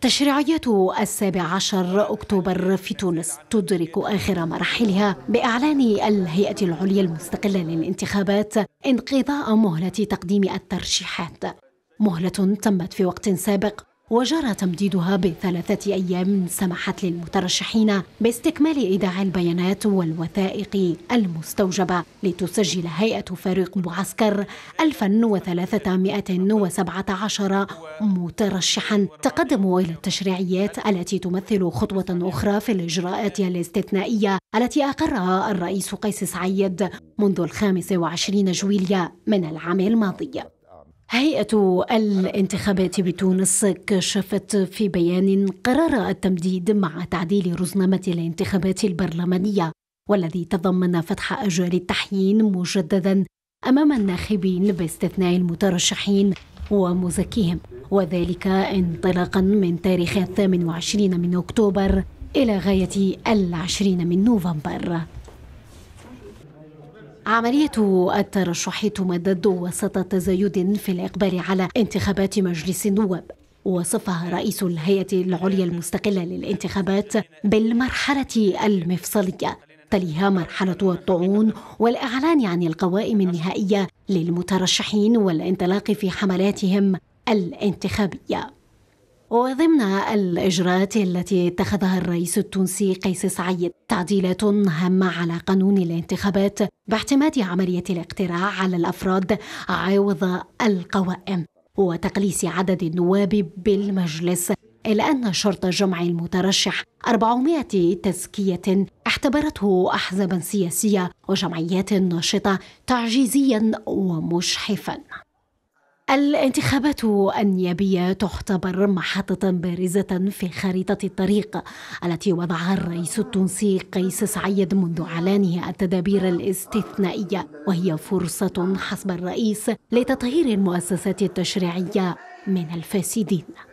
تشريعيات السابع عشر أكتوبر في تونس تدرك آخر مراحلها بإعلان الهيئة العليا المستقلة للانتخابات انقضاء مهلة تقديم الترشيحات مهلة تمت في وقت سابق وجرى تمديدها بثلاثة أيام سمحت للمترشحين باستكمال إيداع البيانات والوثائق المستوجبة لتسجل هيئة فريق معسكر 1317 مترشحا تقدموا إلى التشريعيات التي تمثل خطوة أخرى في الإجراءات الاستثنائية التي أقرها الرئيس قيس سعيد منذ الخامس وعشرين جويلية من العام الماضي هيئة الانتخابات بتونس كشفت في بيان قرار التمديد مع تعديل رزنامة الانتخابات البرلمانية والذي تضمن فتح أجال التحيين مجددا أمام الناخبين باستثناء المترشحين ومزكيهم وذلك انطلاقا من تاريخ الثامن وعشرين من أكتوبر إلى غاية العشرين من نوفمبر عملية الترشح تمدد وسط تزايد في الإقبال على انتخابات مجلس النواب وصفها رئيس الهيئة العليا المستقلة للانتخابات بالمرحلة المفصلية تليها مرحلة الطعون والإعلان عن القوائم النهائية للمترشحين والانطلاق في حملاتهم الانتخابية وضمن الإجراءات التي اتخذها الرئيس التونسي قيس سعيد تعديلات هامة على قانون الانتخابات باعتماد عملية الاقتراع على الأفراد عوض القوائم وتقليص عدد النواب بالمجلس إلا أن شرط جمع المترشح 400 تزكية اعتبرته أحزابا سياسية وجمعيات ناشطة تعجيزيا ومشحفا الانتخابات النيابية تعتبر محطة بارزة في خريطة الطريق التي وضعها الرئيس التونسي قيس سعيد منذ إعلانه التدابير الاستثنائية وهي فرصة حسب الرئيس لتطهير المؤسسات التشريعية من الفاسدين